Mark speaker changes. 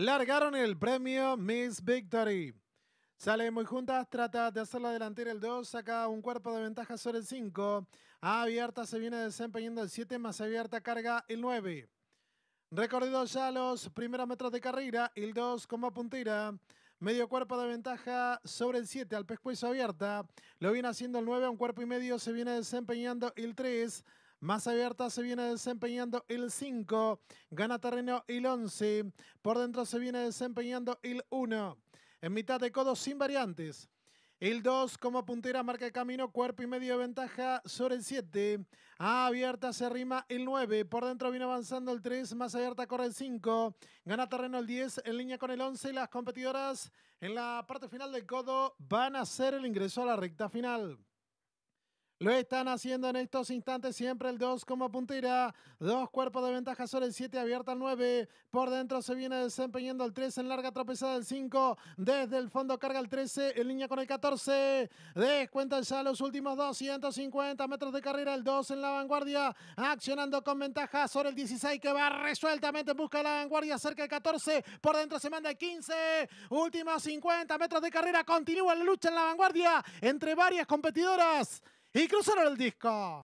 Speaker 1: Largaron el premio Miss Victory. Sale muy juntas, trata de hacerlo la delantera el 2, saca un cuerpo de ventaja sobre el 5. Abierta se viene desempeñando el 7, más abierta carga el 9. Recorrido ya los primeros metros de carrera, el 2 como puntera. Medio cuerpo de ventaja sobre el 7 al pescuezo abierta. Lo viene haciendo el 9, un cuerpo y medio se viene desempeñando el 3. Más abierta se viene desempeñando el 5. Gana terreno el 11. Por dentro se viene desempeñando el 1. En mitad de codo sin variantes. El 2 como puntera marca el camino, cuerpo y medio de ventaja sobre el 7. Ah, abierta se rima el 9. Por dentro viene avanzando el 3. Más abierta corre el 5. Gana terreno el 10. En línea con el 11. Las competidoras en la parte final del codo van a hacer el ingreso a la recta final. Lo están haciendo en estos instantes siempre el 2 como puntera. Dos cuerpos de ventaja sobre el 7, abierta al 9. Por dentro se viene desempeñando el 3 en larga tropezada el 5. Desde el fondo carga el 13 en línea con el 14. Descuentan ya los últimos 250 metros de carrera. El 2 en la vanguardia. Accionando con ventaja sobre el 16 que va resueltamente busca la vanguardia. Cerca del 14. Por dentro se manda el 15. Últimos 50 metros de carrera. Continúa la lucha en la vanguardia entre varias competidoras y cruzar el disco.